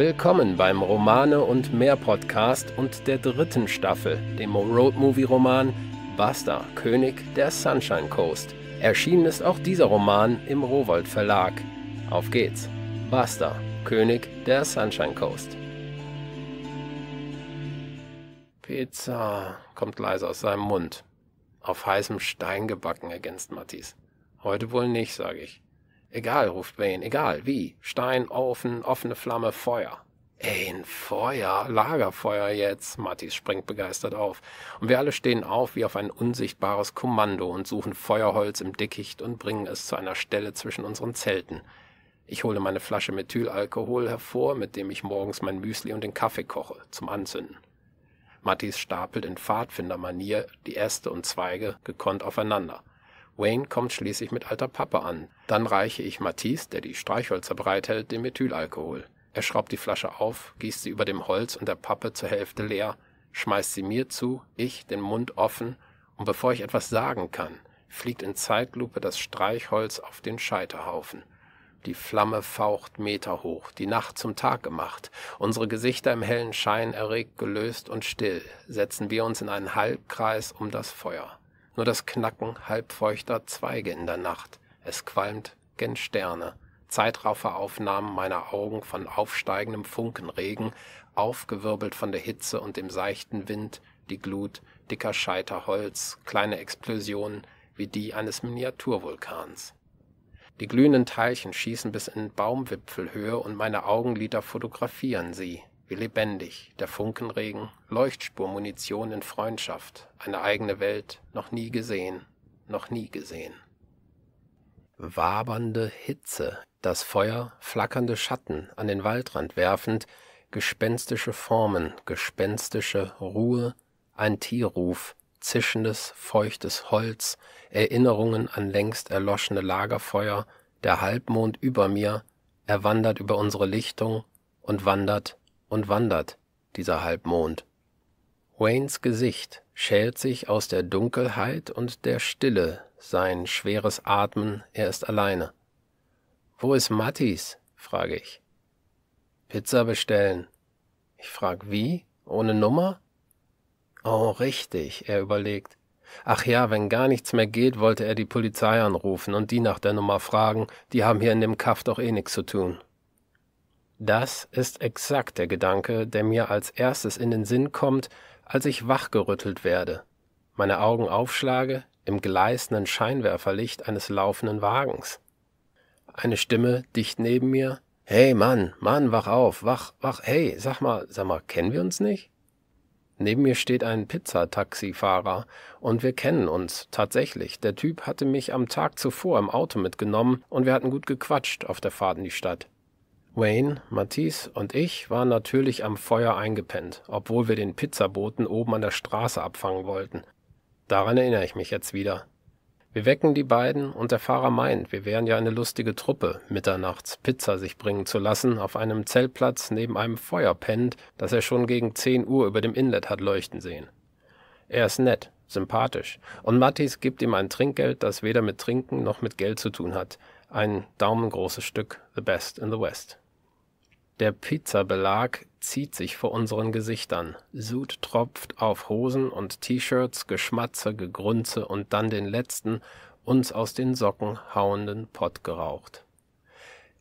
Willkommen beim Romane und mehr Podcast und der dritten Staffel, dem Road Movie roman Basta, König der Sunshine Coast. Erschienen ist auch dieser Roman im Rowold Verlag. Auf geht's. Basta, König der Sunshine Coast. Pizza kommt leise aus seinem Mund. Auf heißem Stein gebacken, ergänzt Matthias. Heute wohl nicht, sage ich. Egal, ruft Bane, egal, wie. Stein, Ofen, offene Flamme, Feuer. Ey, ein Feuer, Lagerfeuer jetzt. Mattis springt begeistert auf. Und wir alle stehen auf wie auf ein unsichtbares Kommando und suchen Feuerholz im Dickicht und bringen es zu einer Stelle zwischen unseren Zelten. Ich hole meine Flasche Methylalkohol hervor, mit dem ich morgens mein Müsli und den Kaffee koche, zum Anzünden. Mattis stapelt in Pfadfindermanier die Äste und Zweige gekonnt aufeinander. Wayne kommt schließlich mit alter Pappe an. Dann reiche ich Matisse, der die Streichhölzer bereithält, den Methylalkohol. Er schraubt die Flasche auf, gießt sie über dem Holz und der Pappe zur Hälfte leer, schmeißt sie mir zu, ich den Mund offen, und bevor ich etwas sagen kann, fliegt in Zeitlupe das Streichholz auf den Scheiterhaufen. Die Flamme faucht meterhoch, die Nacht zum Tag gemacht. Unsere Gesichter im hellen Schein erregt, gelöst und still setzen wir uns in einen Halbkreis um das Feuer nur das Knacken halbfeuchter Zweige in der Nacht. Es qualmt gen Sterne. Zeitrafferaufnahmen meiner Augen von aufsteigendem Funkenregen, aufgewirbelt von der Hitze und dem seichten Wind, die Glut, dicker Scheiterholz, kleine Explosionen wie die eines Miniaturvulkans. Die glühenden Teilchen schießen bis in Baumwipfelhöhe und meine Augenlider fotografieren sie, wie lebendig der Funkenregen, Leuchtspurmunition in Freundschaft, eine eigene Welt, noch nie gesehen, noch nie gesehen. Wabernde Hitze, das Feuer, flackernde Schatten an den Waldrand werfend, gespenstische Formen, gespenstische Ruhe, ein Tierruf, zischendes, feuchtes Holz, Erinnerungen an längst erloschene Lagerfeuer, der Halbmond über mir, er wandert über unsere Lichtung und wandert und wandert, dieser Halbmond. Waynes Gesicht schält sich aus der Dunkelheit und der Stille, sein schweres Atmen, er ist alleine. Wo ist Mattis? frage ich. Pizza bestellen. Ich frag wie? Ohne Nummer? Oh, richtig, er überlegt. Ach ja, wenn gar nichts mehr geht, wollte er die Polizei anrufen und die nach der Nummer fragen, die haben hier in dem Kaff doch eh nichts zu tun. Das ist exakt der Gedanke, der mir als erstes in den Sinn kommt, als ich wachgerüttelt werde, meine Augen aufschlage im gleißenden Scheinwerferlicht eines laufenden Wagens. Eine Stimme dicht neben mir. Hey Mann, Mann, wach auf, wach, wach, hey, sag mal, sag mal, kennen wir uns nicht? Neben mir steht ein Pizzataxifahrer und wir kennen uns tatsächlich. Der Typ hatte mich am Tag zuvor im Auto mitgenommen und wir hatten gut gequatscht auf der Fahrt in die Stadt. Wayne, Matisse und ich waren natürlich am Feuer eingepennt, obwohl wir den Pizzaboten oben an der Straße abfangen wollten. Daran erinnere ich mich jetzt wieder. Wir wecken die beiden und der Fahrer meint, wir wären ja eine lustige Truppe, mitternachts Pizza sich bringen zu lassen, auf einem Zeltplatz neben einem Feuer pennt, das er schon gegen 10 Uhr über dem Inlet hat leuchten sehen. Er ist nett, sympathisch und Mattis gibt ihm ein Trinkgeld, das weder mit Trinken noch mit Geld zu tun hat. Ein daumengroßes Stück, the best in the West. Der Pizzabelag zieht sich vor unseren Gesichtern. Sud tropft auf Hosen und T-Shirts, Geschmatze, Gegrunze und dann den letzten, uns aus den Socken hauenden Pott geraucht.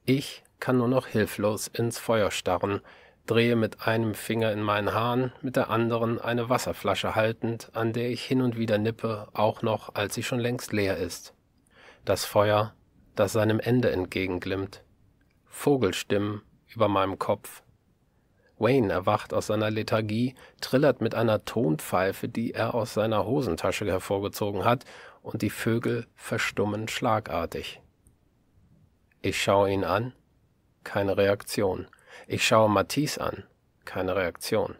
Ich kann nur noch hilflos ins Feuer starren, drehe mit einem Finger in meinen Haaren, mit der anderen eine Wasserflasche haltend, an der ich hin und wieder nippe, auch noch, als sie schon längst leer ist. Das Feuer, das seinem Ende entgegenglimmt. Vogelstimmen über meinem Kopf. Wayne erwacht aus seiner Lethargie, trillert mit einer Tonpfeife, die er aus seiner Hosentasche hervorgezogen hat, und die Vögel verstummen schlagartig. Ich schaue ihn an, keine Reaktion. Ich schaue Matisse an, keine Reaktion.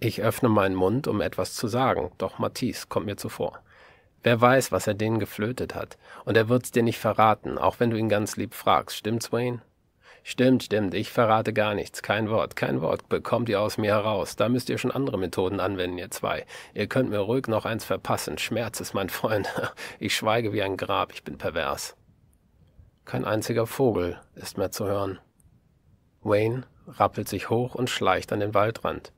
Ich öffne meinen Mund, um etwas zu sagen, doch Matisse kommt mir zuvor. Wer weiß, was er denen geflötet hat, und er wird's dir nicht verraten, auch wenn du ihn ganz lieb fragst, stimmt's, Wayne? Stimmt, stimmt, ich verrate gar nichts, kein Wort, kein Wort bekommt ihr aus mir heraus. Da müsst ihr schon andere Methoden anwenden, ihr zwei. Ihr könnt mir ruhig noch eins verpassen. Schmerz ist mein Freund. Ich schweige wie ein Grab, ich bin pervers. Kein einziger Vogel ist mehr zu hören. Wayne rappelt sich hoch und schleicht an den Waldrand.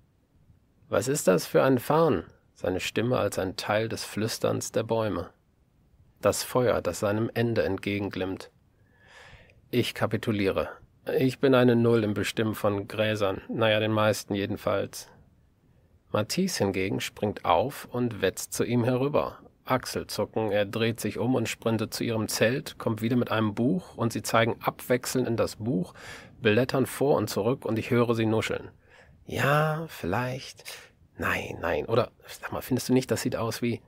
Was ist das für ein Farn? Seine Stimme als ein Teil des Flüsterns der Bäume. Das Feuer, das seinem Ende entgegenglimmt. Ich kapituliere. Ich bin eine Null im Bestimmen von Gräsern, naja, den meisten jedenfalls. Matisse hingegen springt auf und wetzt zu ihm herüber. Achselzucken, er dreht sich um und sprintet zu ihrem Zelt, kommt wieder mit einem Buch und sie zeigen abwechselnd in das Buch, blättern vor und zurück und ich höre sie nuscheln. Ja, vielleicht. Nein, nein. Oder, sag mal, findest du nicht, das sieht aus wie.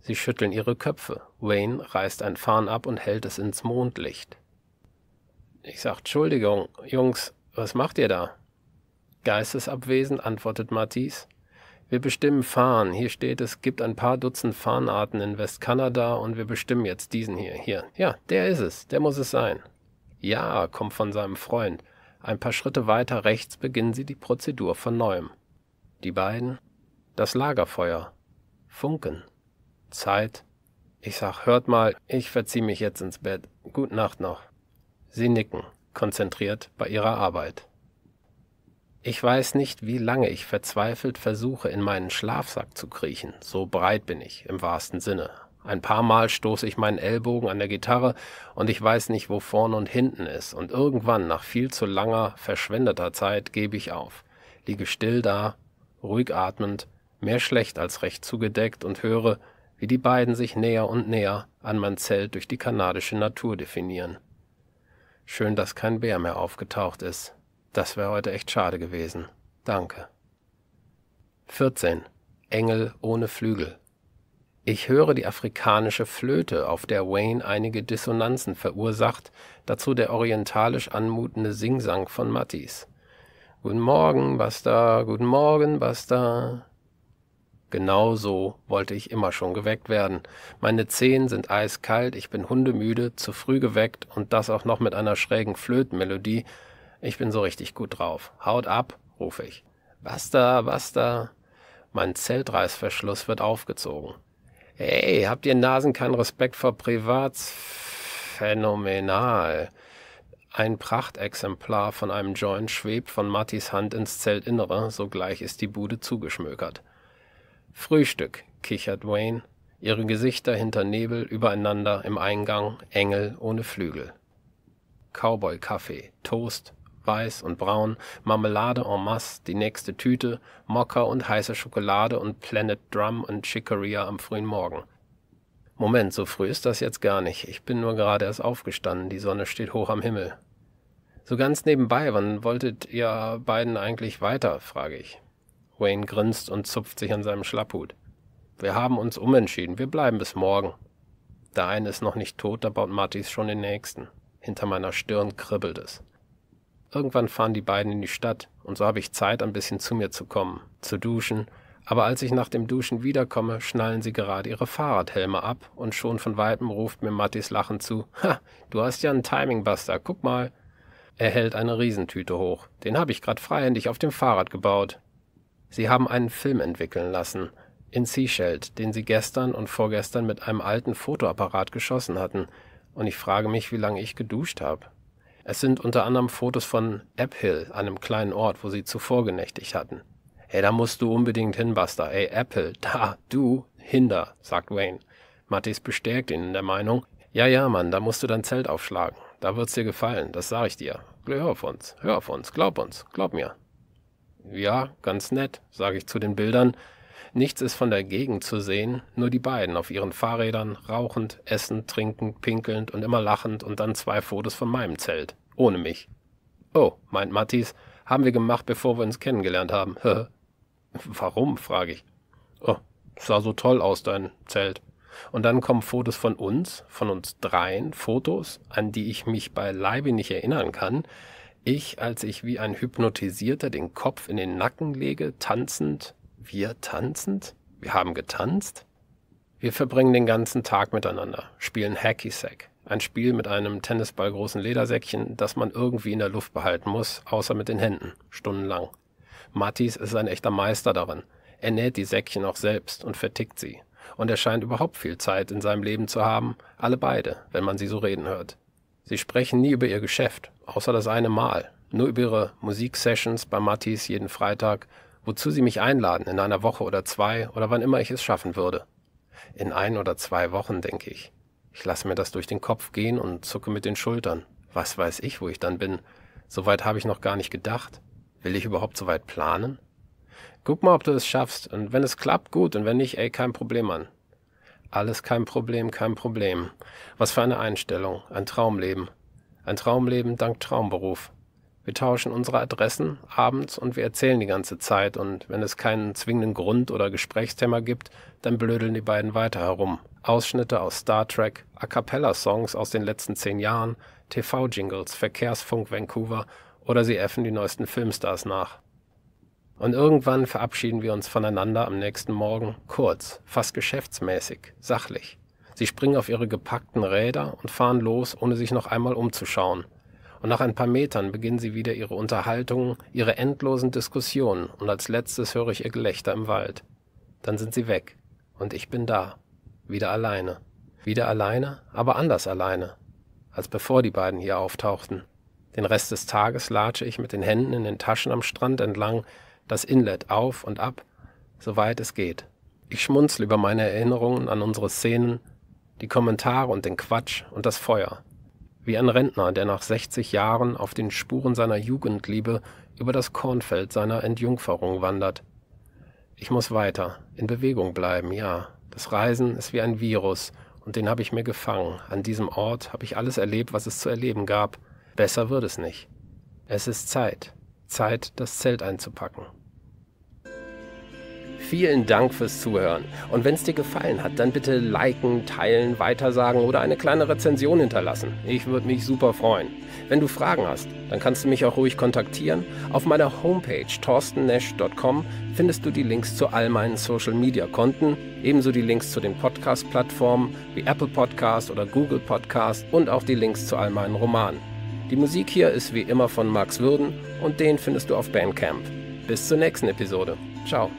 Sie schütteln ihre Köpfe. Wayne reißt ein Farn ab und hält es ins Mondlicht. Ich sag, Entschuldigung, Jungs, was macht ihr da? Geistesabwesend, antwortet Matisse. Wir bestimmen Fahnen. Hier steht, es gibt ein paar Dutzend Fahnenarten in Westkanada und wir bestimmen jetzt diesen hier. Hier. Ja, der ist es. Der muss es sein. Ja, kommt von seinem Freund. Ein paar Schritte weiter rechts beginnen sie die Prozedur von neuem. Die beiden. Das Lagerfeuer. Funken. Zeit. Ich sag, hört mal, ich verzieh mich jetzt ins Bett. Gute Nacht noch. Sie nicken, konzentriert bei ihrer Arbeit. Ich weiß nicht, wie lange ich verzweifelt versuche, in meinen Schlafsack zu kriechen, so breit bin ich, im wahrsten Sinne. Ein paar Mal stoße ich meinen Ellbogen an der Gitarre und ich weiß nicht, wo vorn und hinten ist, und irgendwann, nach viel zu langer, verschwendeter Zeit, gebe ich auf, liege still da, ruhig atmend, mehr schlecht als recht zugedeckt und höre, wie die beiden sich näher und näher an mein Zelt durch die kanadische Natur definieren. Schön, dass kein Bär mehr aufgetaucht ist. Das wäre heute echt schade gewesen. Danke. 14. Engel ohne Flügel. Ich höre die afrikanische Flöte, auf der Wayne einige Dissonanzen verursacht, dazu der orientalisch anmutende Singsang von Mattis. Guten Morgen, Basta, guten Morgen, Basta. Genau so wollte ich immer schon geweckt werden. Meine Zehen sind eiskalt, ich bin hundemüde, zu früh geweckt und das auch noch mit einer schrägen Flötenmelodie. Ich bin so richtig gut drauf. Haut ab, rufe ich. Was da, was da? Mein Zeltreißverschluss wird aufgezogen. Hey, habt ihr Nasen keinen Respekt vor Privats? Phänomenal. Ein Prachtexemplar von einem Joint schwebt von Mattis Hand ins Zeltinnere, sogleich ist die Bude zugeschmökert. Frühstück, kichert Wayne, ihre Gesichter hinter Nebel übereinander im Eingang, Engel ohne Flügel. Cowboy-Kaffee, Toast, weiß und braun, Marmelade en masse, die nächste Tüte, Mokka und heiße Schokolade und Planet Drum und Chicoria am frühen Morgen. Moment, so früh ist das jetzt gar nicht. Ich bin nur gerade erst aufgestanden, die Sonne steht hoch am Himmel. So ganz nebenbei, wann wolltet ihr beiden eigentlich weiter? frage ich. Wayne grinst und zupft sich an seinem Schlapphut. Wir haben uns umentschieden, wir bleiben bis morgen. Der eine ist noch nicht tot, da baut Mattis schon den nächsten. Hinter meiner Stirn kribbelt es. Irgendwann fahren die beiden in die Stadt, und so habe ich Zeit, ein bisschen zu mir zu kommen, zu duschen, aber als ich nach dem Duschen wiederkomme, schnallen sie gerade ihre Fahrradhelme ab und schon von weitem ruft mir Mattis lachend zu: Ha, du hast ja einen Timingbuster, guck mal. Er hält eine Riesentüte hoch. Den habe ich gerade freihändig auf dem Fahrrad gebaut. Sie haben einen Film entwickeln lassen – in Seashelt, den Sie gestern und vorgestern mit einem alten Fotoapparat geschossen hatten, und ich frage mich, wie lange ich geduscht habe. Es sind unter anderem Fotos von App Hill, einem kleinen Ort, wo Sie zuvor genächtigt hatten. Hey, da musst du unbedingt hin, Buster. Ey, Apple, da, du, hinder, sagt Wayne. Mattis bestärkt ihn in der Meinung, ja, ja, Mann, da musst du dein Zelt aufschlagen. Da wird's dir gefallen, das sag ich dir. Hör auf uns, hör auf uns, glaub uns, glaub mir. Ja, ganz nett, sage ich zu den Bildern. Nichts ist von der Gegend zu sehen, nur die beiden auf ihren Fahrrädern, rauchend, essend, trinkend, pinkelnd und immer lachend und dann zwei Fotos von meinem Zelt. Ohne mich. Oh, meint Mathis, haben wir gemacht, bevor wir uns kennengelernt haben. Warum? frage ich. Oh, sah so toll aus, dein Zelt. Und dann kommen Fotos von uns, von uns dreien, Fotos, an die ich mich beileibe nicht erinnern kann, ich, als ich wie ein Hypnotisierter den Kopf in den Nacken lege, tanzend, wir tanzend, wir haben getanzt. Wir verbringen den ganzen Tag miteinander, spielen Hacky Sack, ein Spiel mit einem Tennisballgroßen Ledersäckchen, das man irgendwie in der Luft behalten muss, außer mit den Händen, stundenlang. Mattis ist ein echter Meister darin. Er näht die Säckchen auch selbst und vertickt sie. Und er scheint überhaupt viel Zeit in seinem Leben zu haben, alle beide, wenn man sie so reden hört. Sie sprechen nie über ihr Geschäft, außer das eine Mal, nur über ihre Musiksessions bei Mattis jeden Freitag, wozu sie mich einladen, in einer Woche oder zwei oder wann immer ich es schaffen würde. In ein oder zwei Wochen, denke ich. Ich lasse mir das durch den Kopf gehen und zucke mit den Schultern. Was weiß ich, wo ich dann bin? Soweit habe ich noch gar nicht gedacht. Will ich überhaupt so weit planen? Guck mal, ob du es schaffst. Und wenn es klappt, gut. Und wenn nicht, ey, kein Problem, an. Alles kein Problem, kein Problem. Was für eine Einstellung. Ein Traumleben. Ein Traumleben dank Traumberuf. Wir tauschen unsere Adressen abends und wir erzählen die ganze Zeit und wenn es keinen zwingenden Grund oder Gesprächsthema gibt, dann blödeln die beiden weiter herum. Ausschnitte aus Star Trek, A cappella Songs aus den letzten zehn Jahren, TV-Jingles, Verkehrsfunk Vancouver oder sie äffen die neuesten Filmstars nach. Und irgendwann verabschieden wir uns voneinander am nächsten Morgen, kurz, fast geschäftsmäßig, sachlich. Sie springen auf ihre gepackten Räder und fahren los, ohne sich noch einmal umzuschauen. Und nach ein paar Metern beginnen sie wieder ihre Unterhaltungen, ihre endlosen Diskussionen, und als letztes höre ich ihr Gelächter im Wald. Dann sind sie weg, und ich bin da, wieder alleine. Wieder alleine, aber anders alleine, als bevor die beiden hier auftauchten. Den Rest des Tages latsche ich mit den Händen in den Taschen am Strand entlang, das Inlet auf und ab, soweit es geht. Ich schmunzel über meine Erinnerungen an unsere Szenen, die Kommentare und den Quatsch und das Feuer. Wie ein Rentner, der nach 60 Jahren auf den Spuren seiner Jugendliebe über das Kornfeld seiner Entjungferung wandert. Ich muss weiter, in Bewegung bleiben, ja. Das Reisen ist wie ein Virus, und den habe ich mir gefangen. An diesem Ort habe ich alles erlebt, was es zu erleben gab. Besser wird es nicht. Es ist Zeit. Zeit, das Zelt einzupacken. Vielen Dank fürs Zuhören. Und wenn es dir gefallen hat, dann bitte liken, teilen, weitersagen oder eine kleine Rezension hinterlassen. Ich würde mich super freuen. Wenn du Fragen hast, dann kannst du mich auch ruhig kontaktieren. Auf meiner Homepage torstennesch.com findest du die Links zu all meinen Social Media Konten, ebenso die Links zu den Podcast Plattformen wie Apple Podcast oder Google Podcast und auch die Links zu all meinen Romanen. Die Musik hier ist wie immer von Max Würden und den findest du auf Bandcamp. Bis zur nächsten Episode. Ciao.